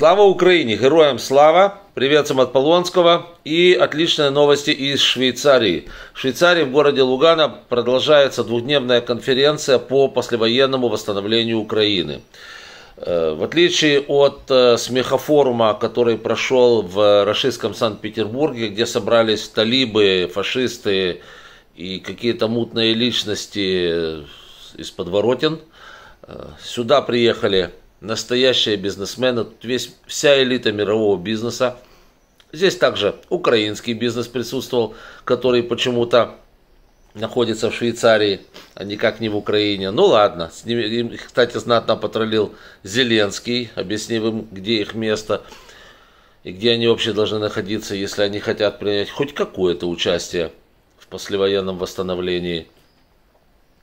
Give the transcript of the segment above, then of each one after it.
Слава Украине! Героям слава! Приветствуем от Полонского и отличные новости из Швейцарии. В Швейцарии в городе Лугана продолжается двухдневная конференция по послевоенному восстановлению Украины. Э, в отличие от э, смехофорума, который прошел в российском Санкт-Петербурге, где собрались талибы, фашисты и какие-то мутные личности из подворотен, э, сюда приехали настоящие бизнесмены, тут весь, вся элита мирового бизнеса. Здесь также украинский бизнес присутствовал, который почему-то находится в Швейцарии, а никак не в Украине. Ну ладно, с ними, им, кстати, знатно патрулил Зеленский, объяснив им, где их место и где они вообще должны находиться, если они хотят принять хоть какое-то участие в послевоенном восстановлении.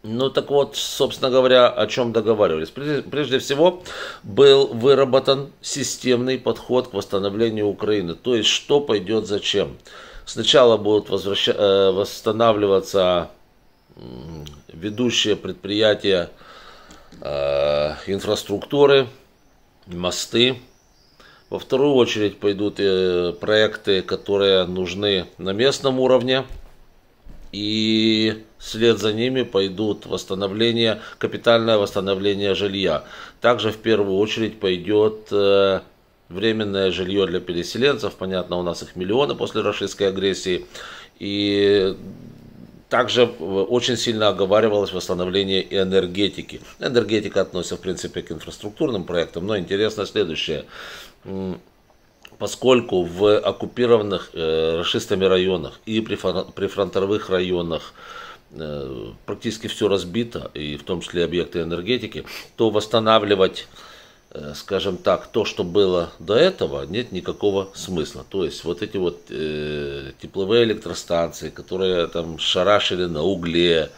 Ну так вот, собственно говоря, о чем договаривались. Прежде всего, был выработан системный подход к восстановлению Украины. То есть, что пойдет зачем. Сначала будут возвращ... Э, восстанавливаться ведущие предприятия э, инфраструктуры, мосты. Во вторую очередь пойдут э, проекты, которые нужны на местном уровне – и вслед за ними пойдут восстановление, капитальное восстановление жилья. Также в первую очередь пойдет э, временное жилье для переселенцев, понятно, у нас их миллионы после российской агрессии, и также э, очень сильно оговаривалось восстановление энергетики. Энергетика относится, в принципе, к инфраструктурным проектам, но интересно следующее поскольку в оккупированных э, расистами районах и при прифронтовых районах э, практически все разбито, и в том числе объекты энергетики, то восстанавливать, э, скажем так, то, что было до этого, нет никакого смысла. То есть вот эти вот э, тепловые электростанции, которые там шарашили на угле,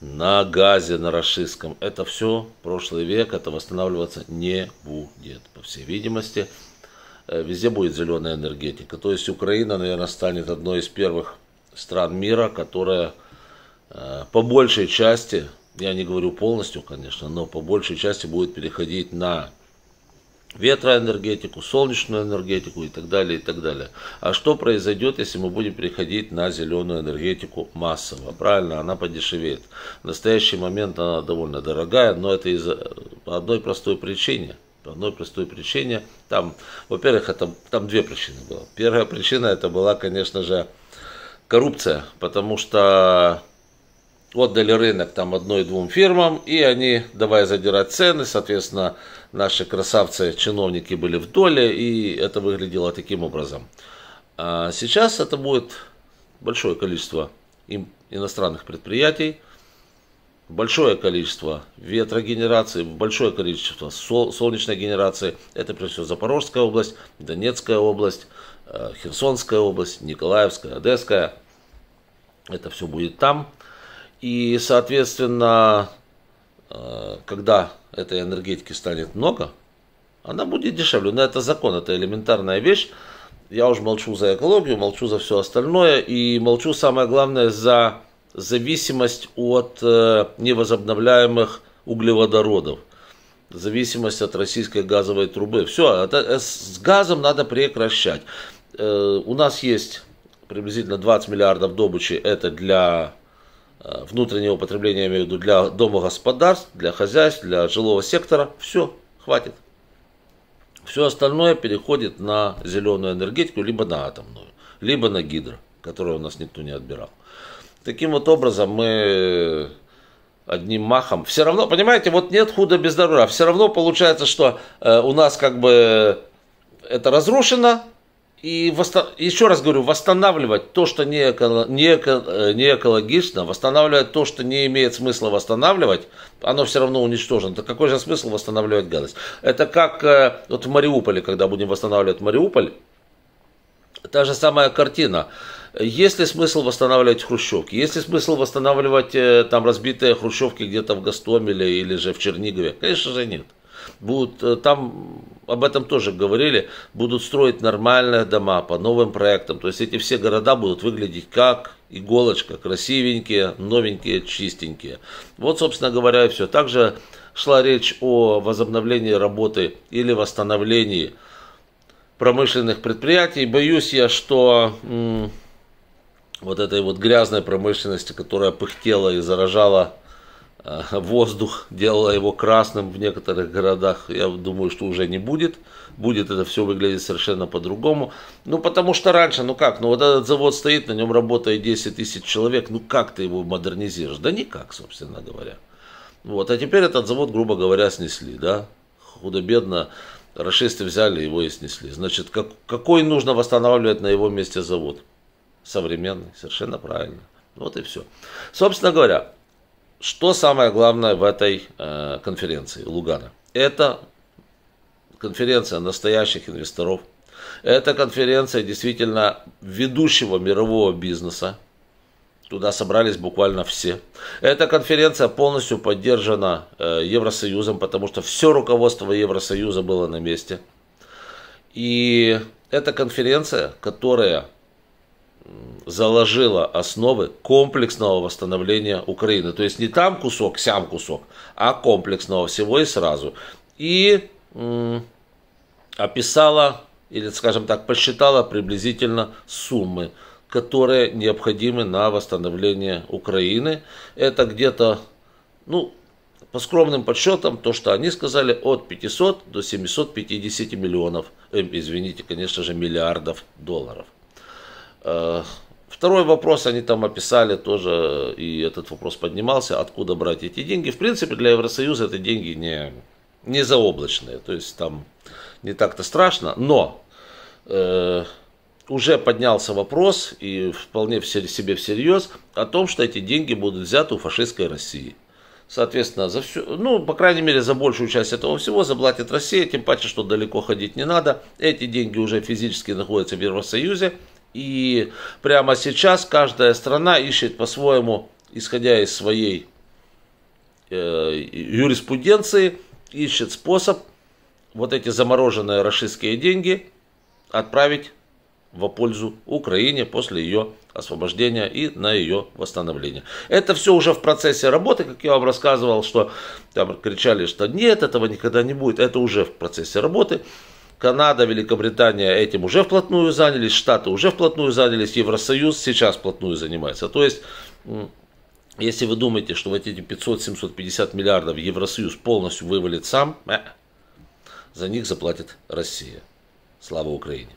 на газе, на расистском, это все прошлый век, это восстанавливаться не будет, по всей видимости. Э, везде будет зеленая энергетика. То есть Украина, наверное, станет одной из первых стран мира, которая э, по большей части, я не говорю полностью, конечно, но по большей части будет переходить на ветроэнергетику, солнечную энергетику и так далее, и так далее. А что произойдет, если мы будем переходить на зеленую энергетику массово? Правильно, она подешевеет. В настоящий момент она довольно дорогая, но это из по одной простой причины. По одной простой причине. Там, во-первых, это, там две причины было. Первая причина это была, конечно же, коррупция, потому что отдали рынок там одной-двум фирмам, и они, давая задирать цены, соответственно, наши красавцы, чиновники были в доле, и это выглядело таким образом. А сейчас это будет большое количество иностранных предприятий, большое количество ветрогенерации, большое количество солнечной генерации. Это прежде всего Запорожская область, Донецкая область, э, Херсонская область, Николаевская, Одесская. Это все будет там. И, соответственно, э, когда этой энергетики станет много, она будет дешевле. Но это закон, это элементарная вещь. Я уже молчу за экологию, молчу за все остальное и молчу, самое главное, за зависимость от э, невозобновляемых углеводородов, зависимость от российской газовой трубы. Все, это, э, с газом надо прекращать. Э, у нас есть приблизительно 20 миллиардов добычи, это для внутреннего потребления, я имею в виду для дома господарств, для хозяйств, для жилого сектора. Все, хватит. Все остальное переходит на зеленую энергетику, либо на атомную, либо на гидро, которую у нас никто не отбирал. Таким вот образом мы одним махом. Все равно, понимаете, вот нет худа без добра. Все равно получается, что э, у нас как бы это разрушено. И восто... еще раз говорю, восстанавливать то, что не, эко... Не, эко... Э, не экологично, восстанавливать то, что не имеет смысла восстанавливать, оно все равно уничтожено. Так какой же смысл восстанавливать гадость? Это как э, вот в Мариуполе, когда будем восстанавливать Мариуполь, та же самая картина. Есть ли смысл восстанавливать хрущевки? Есть ли смысл восстанавливать э, там разбитые хрущевки где-то в Гастомеле или же в Чернигове? Конечно же нет. Будут, э, там об этом тоже говорили, будут строить нормальные дома по новым проектам. То есть эти все города будут выглядеть как иголочка, красивенькие, новенькие, чистенькие. Вот, собственно говоря, и все. Также шла речь о возобновлении работы или восстановлении промышленных предприятий. Боюсь я, что вот этой вот грязной промышленности, которая пыхтела и заражала э, воздух, делала его красным в некоторых городах, я думаю, что уже не будет. Будет это все выглядеть совершенно по-другому. Ну, потому что раньше, ну как, ну вот этот завод стоит, на нем работает 10 тысяч человек, ну как ты его модернизируешь? Да никак, собственно говоря. Вот, а теперь этот завод, грубо говоря, снесли, да? Худо-бедно, расисты взяли его и снесли. Значит, как, какой нужно восстанавливать на его месте завод? современный, совершенно правильно. Вот и все. Собственно говоря, что самое главное в этой э, конференции Лугана? Это конференция настоящих инвесторов. Это конференция действительно ведущего мирового бизнеса. Туда собрались буквально все. Эта конференция полностью поддержана э, Евросоюзом, потому что все руководство Евросоюза было на месте. И это конференция, которая заложила основы комплексного восстановления Украины. То есть не там кусок, сям кусок, а комплексного всего и сразу. И описала, или, скажем так, посчитала приблизительно суммы, которые необходимы на восстановление Украины. Это где-то, ну, по скромным подсчетам, то, что они сказали, от 500 до 750 миллионов, э, извините, конечно же, миллиардов долларов. Э, второй вопрос они там описали тоже, и этот вопрос поднимался, откуда брать эти деньги. В принципе, для Евросоюза это деньги не, не заоблачные, то есть там не так-то страшно, но э, уже поднялся вопрос, и вполне себе всерьез, о том, что эти деньги будут взяты у фашистской России. Соответственно, за все, ну, по крайней мере, за большую часть этого всего заплатит Россия, тем паче, что далеко ходить не надо. Эти деньги уже физически находятся в Евросоюзе, и прямо сейчас каждая страна ищет по-своему, исходя из своей э, юриспруденции, ищет способ вот эти замороженные российские деньги отправить во пользу Украине после ее освобождения и на ее восстановление. Это все уже в процессе работы, как я вам рассказывал, что там кричали, что нет, этого никогда не будет, это уже в процессе работы. Канада, Великобритания этим уже вплотную занялись, Штаты уже вплотную занялись, Евросоюз сейчас вплотную занимается. То есть, если вы думаете, что вот эти 500-750 миллиардов Евросоюз полностью вывалит сам, э, за них заплатит Россия. Слава Украине!